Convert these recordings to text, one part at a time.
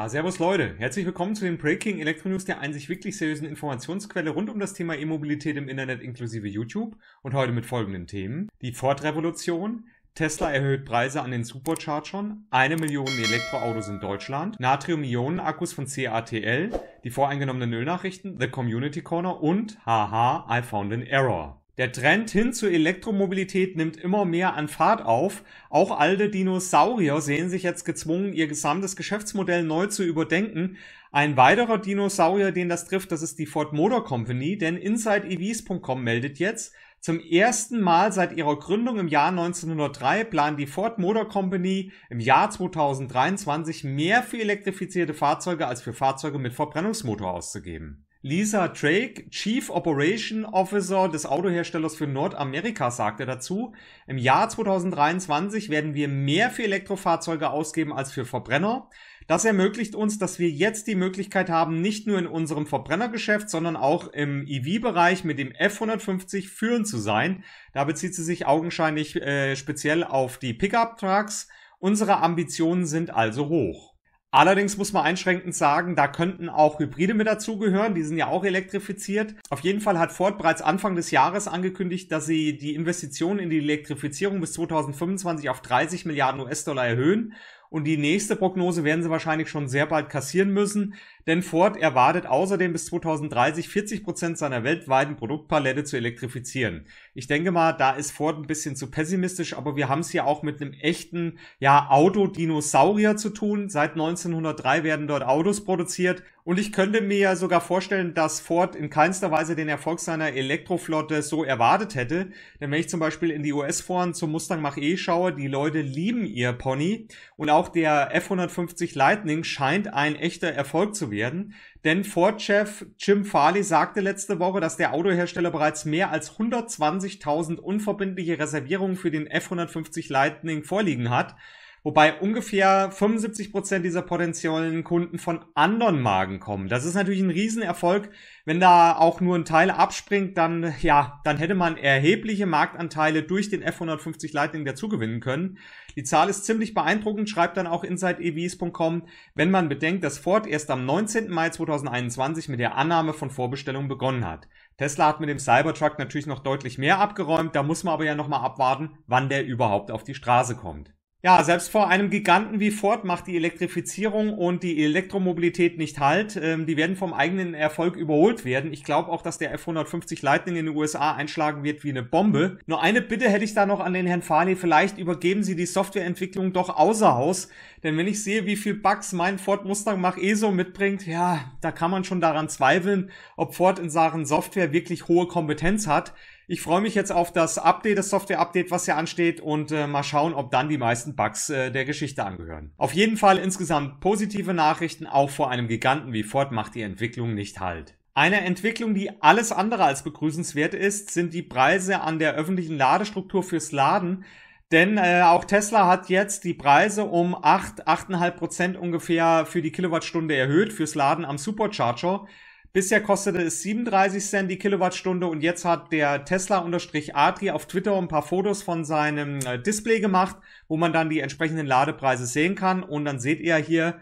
Ja, servus Leute. Herzlich willkommen zu den Breaking News, der einzig wirklich seriösen Informationsquelle rund um das Thema E-Mobilität im Internet inklusive YouTube und heute mit folgenden Themen. Die Ford-Revolution, Tesla erhöht Preise an den Superchargern, eine Million Elektroautos in Deutschland, Natrium-Ionen-Akkus von CATL, die voreingenommenen Nullnachrichten. The Community Corner und haha, I found an error. Der Trend hin zur Elektromobilität nimmt immer mehr an Fahrt auf. Auch alte Dinosaurier sehen sich jetzt gezwungen, ihr gesamtes Geschäftsmodell neu zu überdenken. Ein weiterer Dinosaurier, den das trifft, das ist die Ford Motor Company, denn InsideEVs.com meldet jetzt, zum ersten Mal seit ihrer Gründung im Jahr 1903 plant die Ford Motor Company im Jahr 2023 mehr für elektrifizierte Fahrzeuge als für Fahrzeuge mit Verbrennungsmotor auszugeben. Lisa Drake, Chief Operation Officer des Autoherstellers für Nordamerika, sagte dazu, im Jahr 2023 werden wir mehr für Elektrofahrzeuge ausgeben als für Verbrenner. Das ermöglicht uns, dass wir jetzt die Möglichkeit haben, nicht nur in unserem Verbrennergeschäft, sondern auch im EV-Bereich mit dem F150 führend zu sein. Da bezieht sie sich augenscheinlich äh, speziell auf die Pickup-Trucks. Unsere Ambitionen sind also hoch. Allerdings muss man einschränkend sagen, da könnten auch Hybride mit dazugehören, die sind ja auch elektrifiziert. Auf jeden Fall hat Ford bereits Anfang des Jahres angekündigt, dass sie die Investitionen in die Elektrifizierung bis 2025 auf 30 Milliarden US-Dollar erhöhen und die nächste Prognose werden sie wahrscheinlich schon sehr bald kassieren müssen denn Ford erwartet außerdem bis 2030 40% Prozent seiner weltweiten Produktpalette zu elektrifizieren. Ich denke mal, da ist Ford ein bisschen zu pessimistisch, aber wir haben es hier auch mit einem echten ja, Autodinosaurier zu tun. Seit 1903 werden dort Autos produziert und ich könnte mir ja sogar vorstellen, dass Ford in keinster Weise den Erfolg seiner Elektroflotte so erwartet hätte. Denn wenn ich zum Beispiel in die US-Foren zum Mustang Mach-E schaue, die Leute lieben ihr Pony und auch der F-150 Lightning scheint ein echter Erfolg zu werden werden. Denn Ford-Chef Jim Farley sagte letzte Woche, dass der Autohersteller bereits mehr als 120.000 unverbindliche Reservierungen für den F-150 Lightning vorliegen hat. Wobei ungefähr 75 Prozent dieser potenziellen Kunden von anderen Marken kommen. Das ist natürlich ein Riesenerfolg. Wenn da auch nur ein Teil abspringt, dann, ja, dann hätte man erhebliche Marktanteile durch den F150 Lightning dazugewinnen können. Die Zahl ist ziemlich beeindruckend, schreibt dann auch insideevs.com, wenn man bedenkt, dass Ford erst am 19. Mai 2021 mit der Annahme von Vorbestellungen begonnen hat. Tesla hat mit dem Cybertruck natürlich noch deutlich mehr abgeräumt, da muss man aber ja nochmal abwarten, wann der überhaupt auf die Straße kommt. Ja, selbst vor einem Giganten wie Ford macht die Elektrifizierung und die Elektromobilität nicht halt. Ähm, die werden vom eigenen Erfolg überholt werden. Ich glaube auch, dass der F-150 Lightning in den USA einschlagen wird wie eine Bombe. Nur eine Bitte hätte ich da noch an den Herrn Farley. Vielleicht übergeben Sie die Softwareentwicklung doch außer Haus. Denn wenn ich sehe, wie viel Bugs mein Ford Mustang Mach ESO mitbringt, ja, da kann man schon daran zweifeln, ob Ford in Sachen Software wirklich hohe Kompetenz hat ich freue mich jetzt auf das Update, das Software-Update, was hier ansteht und äh, mal schauen, ob dann die meisten Bugs äh, der Geschichte angehören. Auf jeden Fall insgesamt positive Nachrichten, auch vor einem Giganten wie Ford macht die Entwicklung nicht halt. Eine Entwicklung, die alles andere als begrüßenswert ist, sind die Preise an der öffentlichen Ladestruktur fürs Laden. Denn äh, auch Tesla hat jetzt die Preise um 8, 8,5 Prozent ungefähr für die Kilowattstunde erhöht fürs Laden am Supercharger. Bisher kostete es 37 Cent die Kilowattstunde und jetzt hat der Tesla-Adri auf Twitter ein paar Fotos von seinem äh, Display gemacht, wo man dann die entsprechenden Ladepreise sehen kann. Und dann seht ihr hier,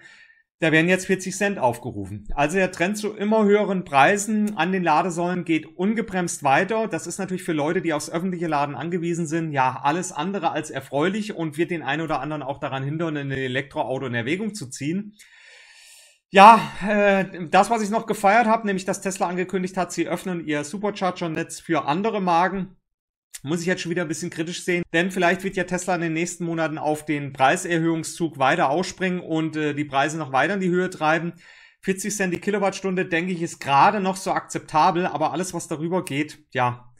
da werden jetzt 40 Cent aufgerufen. Also der Trend zu immer höheren Preisen an den Ladesäulen geht ungebremst weiter. Das ist natürlich für Leute, die aufs öffentliche Laden angewiesen sind, ja alles andere als erfreulich und wird den einen oder anderen auch daran hindern, ein Elektroauto in Erwägung zu ziehen. Ja, äh, das, was ich noch gefeiert habe, nämlich dass Tesla angekündigt hat, sie öffnen ihr Supercharger-Netz für andere Magen, muss ich jetzt schon wieder ein bisschen kritisch sehen, denn vielleicht wird ja Tesla in den nächsten Monaten auf den Preiserhöhungszug weiter ausspringen und äh, die Preise noch weiter in die Höhe treiben. 40 Cent die Kilowattstunde, denke ich, ist gerade noch so akzeptabel, aber alles, was darüber geht, ja,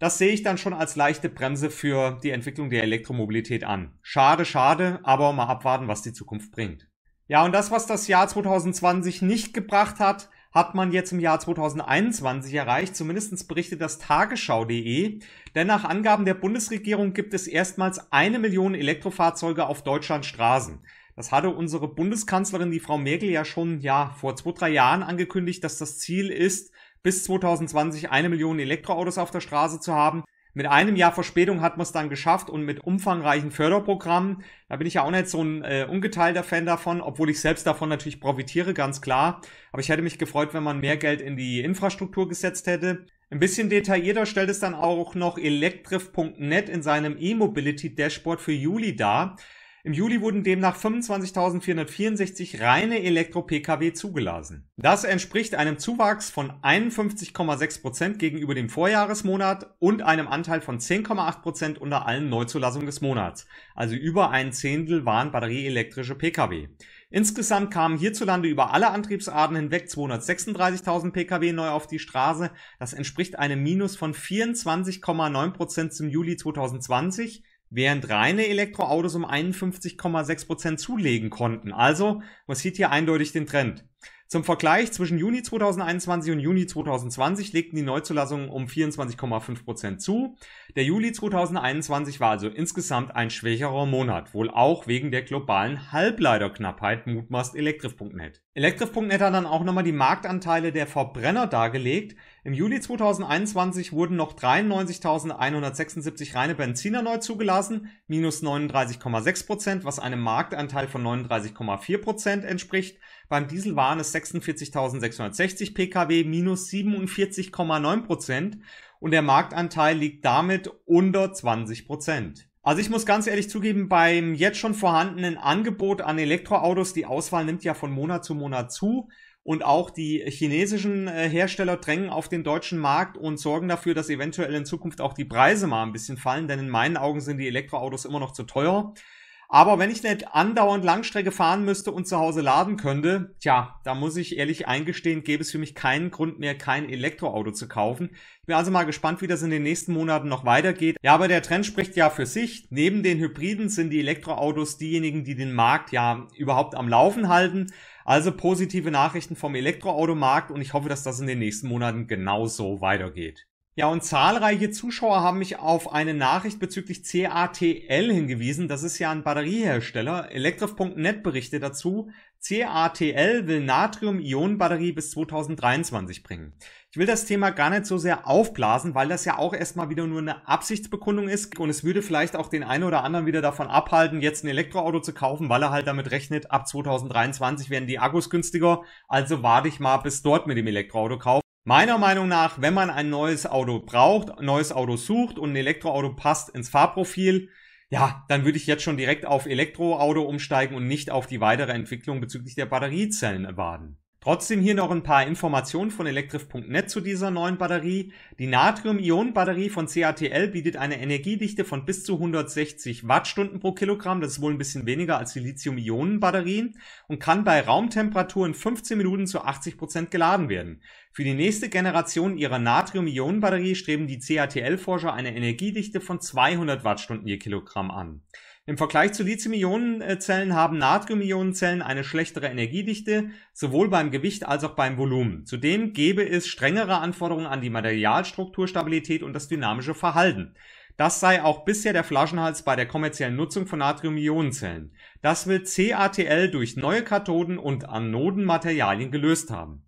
das sehe ich dann schon als leichte Bremse für die Entwicklung der Elektromobilität an. Schade, schade, aber mal abwarten, was die Zukunft bringt. Ja, und das, was das Jahr 2020 nicht gebracht hat, hat man jetzt im Jahr 2021 erreicht, zumindest berichtet das Tagesschau.de. Denn nach Angaben der Bundesregierung gibt es erstmals eine Million Elektrofahrzeuge auf Deutschlands Straßen. Das hatte unsere Bundeskanzlerin, die Frau Merkel, ja schon ja, vor zwei, drei Jahren angekündigt, dass das Ziel ist, bis 2020 eine Million Elektroautos auf der Straße zu haben. Mit einem Jahr Verspätung hat man es dann geschafft und mit umfangreichen Förderprogrammen. Da bin ich ja auch nicht so ein äh, ungeteilter Fan davon, obwohl ich selbst davon natürlich profitiere, ganz klar. Aber ich hätte mich gefreut, wenn man mehr Geld in die Infrastruktur gesetzt hätte. Ein bisschen detaillierter stellt es dann auch noch Elektrif.net in seinem E-Mobility Dashboard für Juli dar. Im Juli wurden demnach 25.464 reine Elektro-Pkw zugelassen. Das entspricht einem Zuwachs von 51,6% Prozent gegenüber dem Vorjahresmonat und einem Anteil von 10,8% Prozent unter allen Neuzulassungen des Monats. Also über ein Zehntel waren batterieelektrische Pkw. Insgesamt kamen hierzulande über alle Antriebsarten hinweg 236.000 Pkw neu auf die Straße. Das entspricht einem Minus von 24,9% Prozent zum Juli 2020 während reine Elektroautos um 51,6% zulegen konnten. Also man sieht hier eindeutig den Trend. Zum Vergleich, zwischen Juni 2021 und Juni 2020 legten die Neuzulassungen um 24,5% zu. Der Juli 2021 war also insgesamt ein schwächerer Monat, wohl auch wegen der globalen Halbleiterknappheit, mutmaßt Elektrif.net. Elektrif.net hat dann auch nochmal die Marktanteile der Verbrenner dargelegt. Im Juli 2021 wurden noch 93.176 reine Benziner neu zugelassen, minus 39,6 was einem Marktanteil von 39,4 entspricht. Beim Diesel waren es 46.660 Pkw, minus 47,9 und der Marktanteil liegt damit unter 20 Prozent. Also ich muss ganz ehrlich zugeben, beim jetzt schon vorhandenen Angebot an Elektroautos, die Auswahl nimmt ja von Monat zu Monat zu und auch die chinesischen äh, Hersteller drängen auf den deutschen Markt und sorgen dafür, dass eventuell in Zukunft auch die Preise mal ein bisschen fallen, denn in meinen Augen sind die Elektroautos immer noch zu teuer. Aber wenn ich nicht andauernd Langstrecke fahren müsste und zu Hause laden könnte, tja, da muss ich ehrlich eingestehen, gäbe es für mich keinen Grund mehr, kein Elektroauto zu kaufen. Ich bin also mal gespannt, wie das in den nächsten Monaten noch weitergeht. Ja, aber der Trend spricht ja für sich. Neben den Hybriden sind die Elektroautos diejenigen, die den Markt ja überhaupt am Laufen halten. Also positive Nachrichten vom Elektroautomarkt und ich hoffe, dass das in den nächsten Monaten genauso weitergeht. Ja, und zahlreiche Zuschauer haben mich auf eine Nachricht bezüglich CATL hingewiesen. Das ist ja ein Batteriehersteller. Elektrif.net berichtet dazu. CATL will Natrium-Ionen-Batterie bis 2023 bringen. Ich will das Thema gar nicht so sehr aufblasen, weil das ja auch erstmal wieder nur eine Absichtsbekundung ist und es würde vielleicht auch den einen oder anderen wieder davon abhalten, jetzt ein Elektroauto zu kaufen, weil er halt damit rechnet, ab 2023 werden die Akkus günstiger, also warte ich mal bis dort mit dem Elektroauto kaufen. Meiner Meinung nach, wenn man ein neues Auto braucht, ein neues Auto sucht und ein Elektroauto passt ins Fahrprofil, ja, dann würde ich jetzt schon direkt auf Elektroauto umsteigen und nicht auf die weitere Entwicklung bezüglich der Batteriezellen warten. Trotzdem hier noch ein paar Informationen von elektrif.net zu dieser neuen Batterie. Die Natrium-Ionen-Batterie von CATL bietet eine Energiedichte von bis zu 160 Wattstunden pro Kilogramm, das ist wohl ein bisschen weniger als die Lithium-Ionen-Batterien, und kann bei Raumtemperatur in 15 Minuten zu 80% Prozent geladen werden. Für die nächste Generation ihrer Natrium-Ionen-Batterie streben die CATL-Forscher eine Energiedichte von 200 Wattstunden je Kilogramm an. Im Vergleich zu Lithium-Ionen-Zellen haben Natrium-Ionen-Zellen eine schlechtere Energiedichte, sowohl beim Gewicht als auch beim Volumen. Zudem gäbe es strengere Anforderungen an die Materialstrukturstabilität und das dynamische Verhalten. Das sei auch bisher der Flaschenhals bei der kommerziellen Nutzung von Natrium-Ionenzellen. Das will CATL durch neue Kathoden und Anodenmaterialien gelöst haben.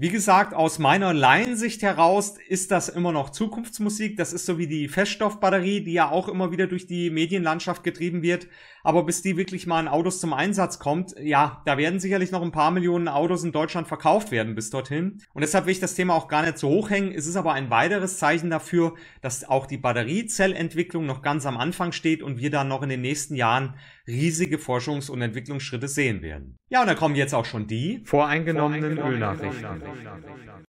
Wie gesagt, aus meiner Laiensicht heraus ist das immer noch Zukunftsmusik. Das ist so wie die Feststoffbatterie, die ja auch immer wieder durch die Medienlandschaft getrieben wird. Aber bis die wirklich mal in Autos zum Einsatz kommt, ja, da werden sicherlich noch ein paar Millionen Autos in Deutschland verkauft werden bis dorthin. Und deshalb will ich das Thema auch gar nicht so hochhängen. Es ist aber ein weiteres Zeichen dafür, dass auch die Batteriezellentwicklung noch ganz am Anfang steht und wir dann noch in den nächsten Jahren riesige Forschungs- und Entwicklungsschritte sehen werden. Ja, und da kommen jetzt auch schon die voreingenommenen, voreingenommenen Ölnachrichten. Ölnachrichten.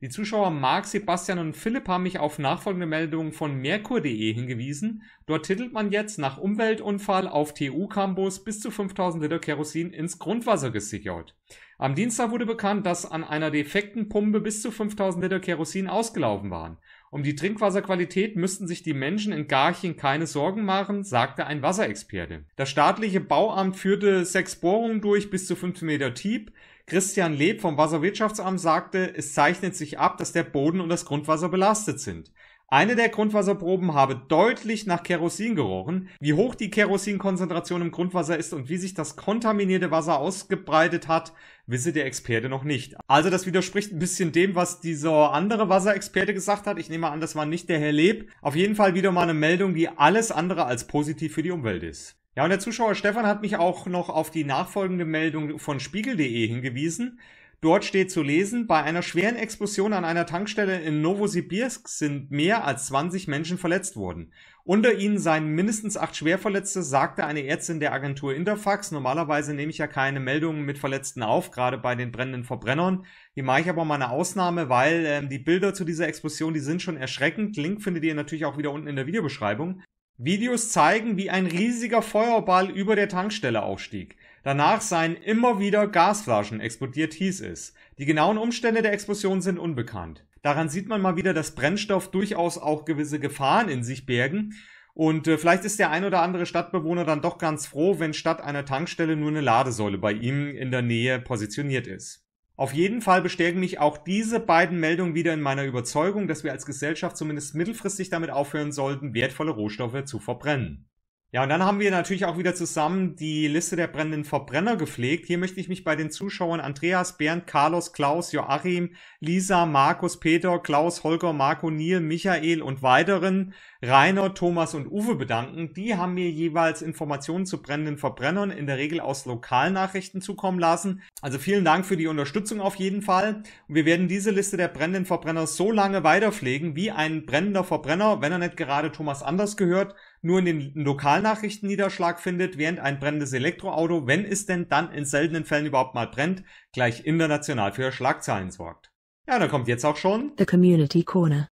Die Zuschauer Marc, Sebastian und Philipp haben mich auf nachfolgende Meldungen von merkur.de hingewiesen. Dort titelt man jetzt nach Umweltunfall auf TU-Campus bis zu 5000 Liter Kerosin ins Grundwasser gesichert. Am Dienstag wurde bekannt, dass an einer defekten Pumpe bis zu 5000 Liter Kerosin ausgelaufen waren. Um die Trinkwasserqualität müssten sich die Menschen in Garching keine Sorgen machen, sagte ein Wasserexperte. Das staatliche Bauamt führte sechs Bohrungen durch bis zu fünf Meter tief. Christian Leb vom Wasserwirtschaftsamt sagte, es zeichnet sich ab, dass der Boden und das Grundwasser belastet sind. Eine der Grundwasserproben habe deutlich nach Kerosin gerochen. Wie hoch die Kerosinkonzentration im Grundwasser ist und wie sich das kontaminierte Wasser ausgebreitet hat, wisse der Experte noch nicht. Also das widerspricht ein bisschen dem, was dieser andere Wasserexperte gesagt hat. Ich nehme an, das war nicht der Herr Leb. Auf jeden Fall wieder mal eine Meldung, die alles andere als positiv für die Umwelt ist. Ja, und der Zuschauer Stefan hat mich auch noch auf die nachfolgende Meldung von spiegel.de hingewiesen. Dort steht zu lesen, bei einer schweren Explosion an einer Tankstelle in Novosibirsk sind mehr als 20 Menschen verletzt worden. Unter ihnen seien mindestens acht Schwerverletzte, sagte eine Ärztin der Agentur Interfax. Normalerweise nehme ich ja keine Meldungen mit Verletzten auf, gerade bei den brennenden Verbrennern. Hier mache ich aber mal eine Ausnahme, weil äh, die Bilder zu dieser Explosion, die sind schon erschreckend. Link findet ihr natürlich auch wieder unten in der Videobeschreibung. Videos zeigen, wie ein riesiger Feuerball über der Tankstelle aufstieg. Danach seien immer wieder Gasflaschen explodiert, hieß es. Die genauen Umstände der Explosion sind unbekannt. Daran sieht man mal wieder, dass Brennstoff durchaus auch gewisse Gefahren in sich bergen. Und äh, vielleicht ist der ein oder andere Stadtbewohner dann doch ganz froh, wenn statt einer Tankstelle nur eine Ladesäule bei ihm in der Nähe positioniert ist. Auf jeden Fall bestärken mich auch diese beiden Meldungen wieder in meiner Überzeugung, dass wir als Gesellschaft zumindest mittelfristig damit aufhören sollten, wertvolle Rohstoffe zu verbrennen. Ja, und dann haben wir natürlich auch wieder zusammen die Liste der brennenden Verbrenner gepflegt. Hier möchte ich mich bei den Zuschauern Andreas, Bernd, Carlos, Klaus, Joachim, Lisa, Markus, Peter, Klaus, Holger, Marco, Niel, Michael und weiteren, Rainer, Thomas und Uwe bedanken. Die haben mir jeweils Informationen zu brennenden Verbrennern in der Regel aus Lokalnachrichten zukommen lassen. Also vielen Dank für die Unterstützung auf jeden Fall. Und wir werden diese Liste der brennenden Verbrenner so lange weiter pflegen, wie ein brennender Verbrenner, wenn er nicht gerade Thomas Anders gehört, nur in den Lokalnachrichten Niederschlag findet, während ein brennendes Elektroauto, wenn es denn dann in seltenen Fällen überhaupt mal brennt, gleich international für Schlagzeilen sorgt. Ja, dann kommt jetzt auch schon The Community Corner.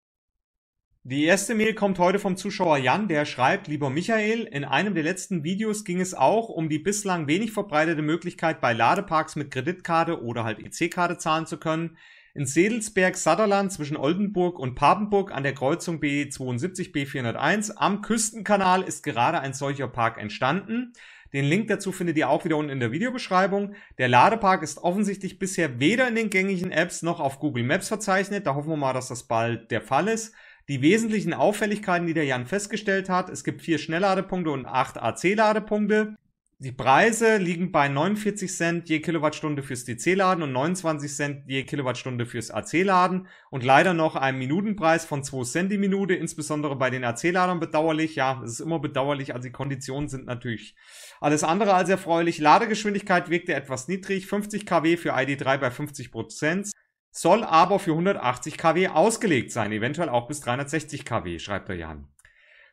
Die erste Mail kommt heute vom Zuschauer Jan, der schreibt, lieber Michael, in einem der letzten Videos ging es auch um die bislang wenig verbreitete Möglichkeit, bei Ladeparks mit Kreditkarte oder halt EC-Karte zahlen zu können in Sedelsberg, Sutherland zwischen Oldenburg und Papenburg an der Kreuzung B72 e B401 am Küstenkanal ist gerade ein solcher Park entstanden. Den Link dazu findet ihr auch wieder unten in der Videobeschreibung. Der Ladepark ist offensichtlich bisher weder in den gängigen Apps noch auf Google Maps verzeichnet. Da hoffen wir mal, dass das bald der Fall ist. Die wesentlichen Auffälligkeiten, die der Jan festgestellt hat, es gibt vier Schnellladepunkte und acht AC-Ladepunkte. Die Preise liegen bei 49 Cent je Kilowattstunde fürs DC-Laden und 29 Cent je Kilowattstunde fürs AC-Laden und leider noch einem Minutenpreis von 2 Cent die Minute, insbesondere bei den AC-Ladern bedauerlich. Ja, es ist immer bedauerlich, also die Konditionen sind natürlich alles andere als erfreulich. Ladegeschwindigkeit wirkte etwas niedrig, 50 kW für ID3 bei 50 Prozent, soll aber für 180 kW ausgelegt sein, eventuell auch bis 360 kW, schreibt der Jan.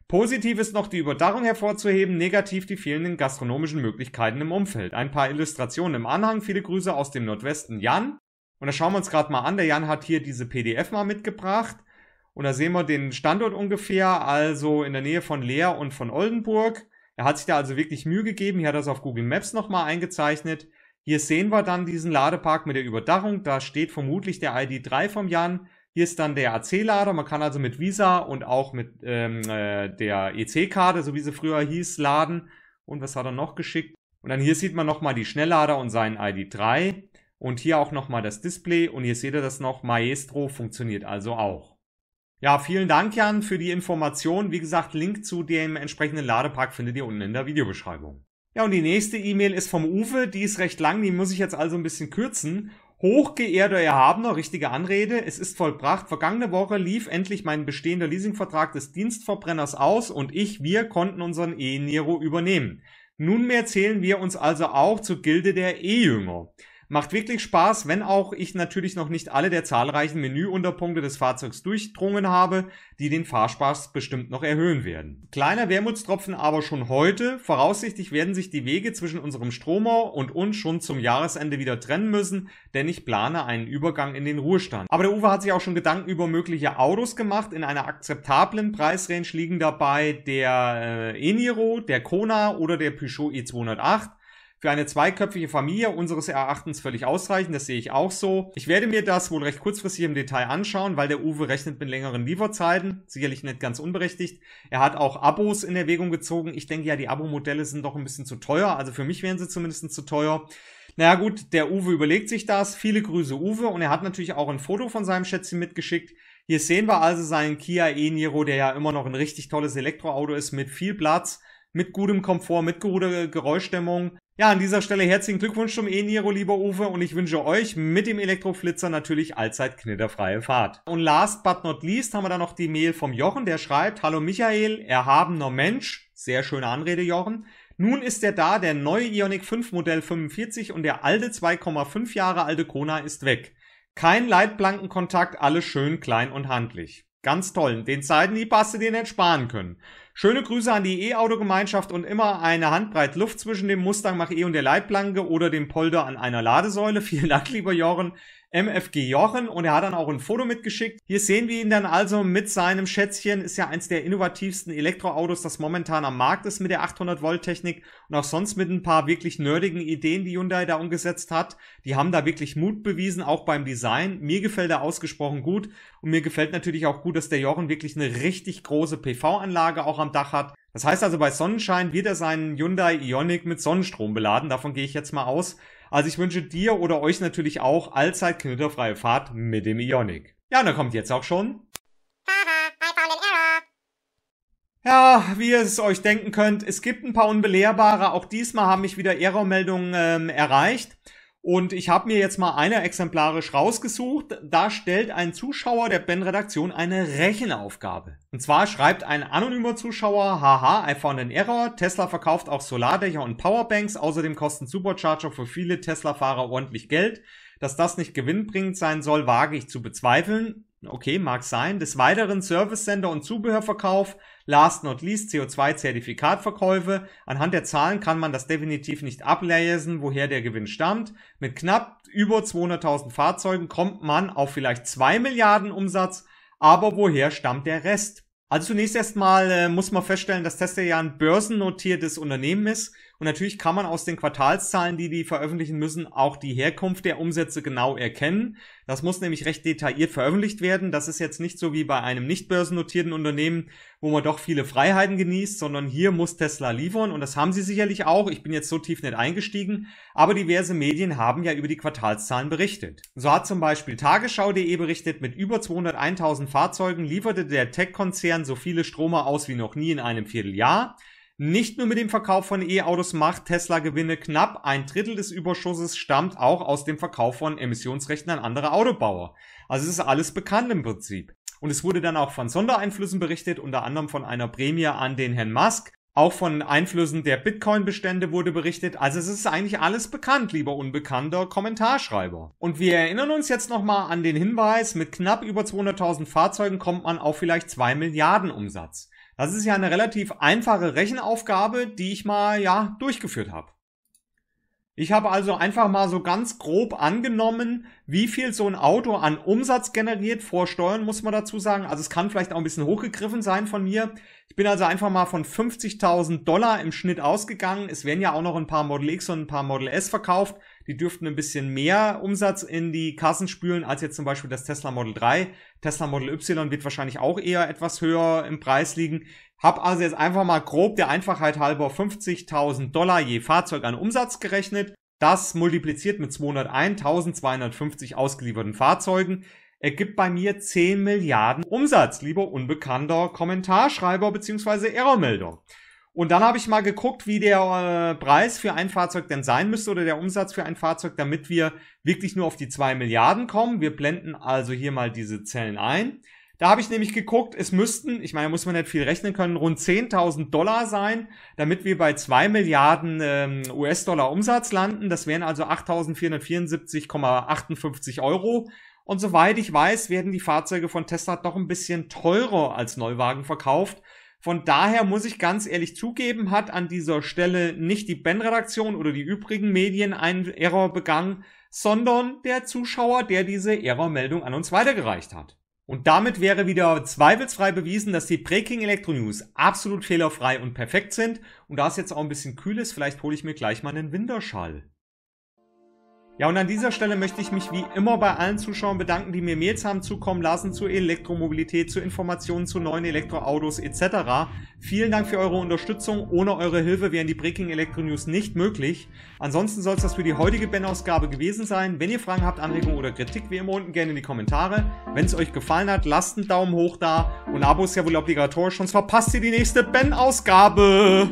Positiv ist noch die Überdachung hervorzuheben, negativ die fehlenden gastronomischen Möglichkeiten im Umfeld. Ein paar Illustrationen im Anhang, viele Grüße aus dem Nordwesten Jan. Und da schauen wir uns gerade mal an, der Jan hat hier diese PDF mal mitgebracht. Und da sehen wir den Standort ungefähr, also in der Nähe von Leer und von Oldenburg. Er hat sich da also wirklich Mühe gegeben. Hier hat er es auf Google Maps nochmal eingezeichnet. Hier sehen wir dann diesen Ladepark mit der Überdachung. Da steht vermutlich der ID3 vom Jan. Hier ist dann der AC-Lader. Man kann also mit Visa und auch mit ähm, äh, der EC-Karte, so wie sie früher hieß, laden. Und was hat er noch geschickt? Und dann hier sieht man nochmal die Schnelllader und seinen ID3. Und hier auch nochmal das Display. Und hier seht ihr das noch. Maestro funktioniert also auch. Ja, vielen Dank, Jan, für die Information. Wie gesagt, Link zu dem entsprechenden Ladepark findet ihr unten in der Videobeschreibung. Ja, und die nächste E-Mail ist vom Uwe. Die ist recht lang. Die muss ich jetzt also ein bisschen kürzen. Hochgeehrter Erhabener, richtige Anrede, es ist vollbracht. Vergangene Woche lief endlich mein bestehender Leasingvertrag des Dienstverbrenners aus und ich, wir konnten unseren E-Nero übernehmen. Nunmehr zählen wir uns also auch zur Gilde der E-Jünger. Macht wirklich Spaß, wenn auch ich natürlich noch nicht alle der zahlreichen Menüunterpunkte des Fahrzeugs durchdrungen habe, die den Fahrspaß bestimmt noch erhöhen werden. Kleiner Wermutstropfen aber schon heute. Voraussichtlich werden sich die Wege zwischen unserem Stromer und uns schon zum Jahresende wieder trennen müssen, denn ich plane einen Übergang in den Ruhestand. Aber der Uwe hat sich auch schon Gedanken über mögliche Autos gemacht. In einer akzeptablen Preisrange liegen dabei der äh, e der Kona oder der Peugeot E208 für eine zweiköpfige Familie unseres Erachtens völlig ausreichend, das sehe ich auch so. Ich werde mir das wohl recht kurzfristig im Detail anschauen, weil der Uwe rechnet mit längeren Lieferzeiten, sicherlich nicht ganz unberechtigt. Er hat auch Abos in Erwägung gezogen. Ich denke ja, die Abo-Modelle sind doch ein bisschen zu teuer, also für mich wären sie zumindest zu teuer. Naja gut, der Uwe überlegt sich das. Viele Grüße Uwe und er hat natürlich auch ein Foto von seinem Schätzchen mitgeschickt. Hier sehen wir also seinen Kia e-Niro, der ja immer noch ein richtig tolles Elektroauto ist mit viel Platz, mit gutem Komfort, mit guter Geräuschdämmung. Ja, an dieser Stelle herzlichen Glückwunsch zum E-Niro, lieber Uwe, und ich wünsche euch mit dem Elektroflitzer natürlich allzeit knitterfreie Fahrt. Und last but not least haben wir dann noch die Mail vom Jochen, der schreibt, Hallo Michael, erhabener Mensch, sehr schöne Anrede, Jochen. Nun ist er da, der neue Ionic 5 Modell 45 und der alte 2,5 Jahre alte Kona ist weg. Kein Leitplankenkontakt, alles schön klein und handlich. Ganz toll. Den Zeiten, die passt du den nicht können. Schöne Grüße an die E-Auto-Gemeinschaft und immer eine Handbreit Luft zwischen dem Mustang Mach-E und der Leitplanke oder dem Polder an einer Ladesäule. Vielen Dank, lieber Joren. MFG Jochen und er hat dann auch ein Foto mitgeschickt. Hier sehen wir ihn dann also mit seinem Schätzchen, ist ja eins der innovativsten Elektroautos, das momentan am Markt ist mit der 800 Volt Technik und auch sonst mit ein paar wirklich nerdigen Ideen, die Hyundai da umgesetzt hat. Die haben da wirklich Mut bewiesen, auch beim Design. Mir gefällt er ausgesprochen gut und mir gefällt natürlich auch gut, dass der Jochen wirklich eine richtig große PV-Anlage auch am Dach hat. Das heißt also, bei Sonnenschein wird er seinen Hyundai Ioniq mit Sonnenstrom beladen. Davon gehe ich jetzt mal aus. Also ich wünsche dir oder euch natürlich auch allzeit knitterfreie Fahrt mit dem Ionic. Ja, und da kommt jetzt auch schon ja, wie ihr es euch denken könnt, es gibt ein paar unbelehrbare. Auch diesmal haben mich wieder Errormeldungen ähm, erreicht. Und ich habe mir jetzt mal eine exemplarisch rausgesucht. Da stellt ein Zuschauer der Ben-Redaktion eine Rechenaufgabe. Und zwar schreibt ein anonymer Zuschauer, haha, I found an error. Tesla verkauft auch Solardächer und Powerbanks. Außerdem kosten Supercharger für viele Tesla-Fahrer ordentlich Geld. Dass das nicht gewinnbringend sein soll, wage ich zu bezweifeln. Okay, mag sein. Des Weiteren Service-Sender und Zubehörverkauf, last not least CO2-Zertifikatverkäufe. Anhand der Zahlen kann man das definitiv nicht ablesen, woher der Gewinn stammt. Mit knapp über 200.000 Fahrzeugen kommt man auf vielleicht 2 Milliarden Umsatz, aber woher stammt der Rest? Also zunächst erstmal äh, muss man feststellen, dass Tesla ja ein börsennotiertes Unternehmen ist und natürlich kann man aus den Quartalszahlen, die die veröffentlichen müssen, auch die Herkunft der Umsätze genau erkennen. Das muss nämlich recht detailliert veröffentlicht werden. Das ist jetzt nicht so wie bei einem nicht börsennotierten Unternehmen, wo man doch viele Freiheiten genießt, sondern hier muss Tesla liefern und das haben sie sicherlich auch. Ich bin jetzt so tief nicht eingestiegen, aber diverse Medien haben ja über die Quartalszahlen berichtet. So hat zum Beispiel Tagesschau.de berichtet, mit über 201.000 Fahrzeugen lieferte der Tech-Konzern so viele Stromer aus wie noch nie in einem Vierteljahr nicht nur mit dem Verkauf von E-Autos macht Tesla Gewinne knapp, ein Drittel des Überschusses stammt auch aus dem Verkauf von Emissionsrechten an andere Autobauer. Also es ist alles bekannt im Prinzip. Und es wurde dann auch von Sondereinflüssen berichtet, unter anderem von einer Prämie an den Herrn Musk. Auch von Einflüssen der Bitcoin-Bestände wurde berichtet. Also es ist eigentlich alles bekannt, lieber unbekannter Kommentarschreiber. Und wir erinnern uns jetzt nochmal an den Hinweis, mit knapp über 200.000 Fahrzeugen kommt man auf vielleicht 2 Milliarden Umsatz. Das ist ja eine relativ einfache Rechenaufgabe, die ich mal ja durchgeführt habe. Ich habe also einfach mal so ganz grob angenommen, wie viel so ein Auto an Umsatz generiert vor Steuern, muss man dazu sagen. Also es kann vielleicht auch ein bisschen hochgegriffen sein von mir. Ich bin also einfach mal von 50.000 Dollar im Schnitt ausgegangen. Es werden ja auch noch ein paar Model X und ein paar Model S verkauft. Die dürften ein bisschen mehr Umsatz in die Kassen spülen als jetzt zum Beispiel das Tesla Model 3. Tesla Model Y wird wahrscheinlich auch eher etwas höher im Preis liegen. Hab also jetzt einfach mal grob der Einfachheit halber 50.000 Dollar je Fahrzeug an Umsatz gerechnet. Das multipliziert mit 201.250 ausgelieferten Fahrzeugen ergibt bei mir 10 Milliarden Umsatz, lieber unbekannter Kommentarschreiber bzw. Errormelder. Und dann habe ich mal geguckt, wie der äh, Preis für ein Fahrzeug denn sein müsste oder der Umsatz für ein Fahrzeug, damit wir wirklich nur auf die zwei Milliarden kommen. Wir blenden also hier mal diese Zellen ein. Da habe ich nämlich geguckt, es müssten, ich meine, muss man nicht viel rechnen können, rund 10.000 Dollar sein, damit wir bei 2 Milliarden ähm, US-Dollar Umsatz landen. Das wären also 8.474,58 Euro. Und soweit ich weiß, werden die Fahrzeuge von Tesla doch ein bisschen teurer als Neuwagen verkauft. Von daher muss ich ganz ehrlich zugeben, hat an dieser Stelle nicht die Ben-Redaktion oder die übrigen Medien einen Error begangen, sondern der Zuschauer, der diese Errormeldung an uns weitergereicht hat. Und damit wäre wieder zweifelsfrei bewiesen, dass die Breaking Electro News absolut fehlerfrei und perfekt sind. Und da es jetzt auch ein bisschen kühl ist, vielleicht hole ich mir gleich mal einen Winterschall. Ja, und an dieser Stelle möchte ich mich wie immer bei allen Zuschauern bedanken, die mir Mails haben zukommen lassen zu Elektromobilität, zu Informationen zu neuen Elektroautos etc. Vielen Dank für eure Unterstützung. Ohne eure Hilfe wären die Breaking Electro News nicht möglich. Ansonsten soll es das für die heutige Ben-Ausgabe gewesen sein. Wenn ihr Fragen habt, Anregungen oder Kritik, wie immer unten gerne in die Kommentare. Wenn es euch gefallen hat, lasst einen Daumen hoch da und Abo ist ja wohl obligatorisch, sonst verpasst ihr die nächste Ben-Ausgabe.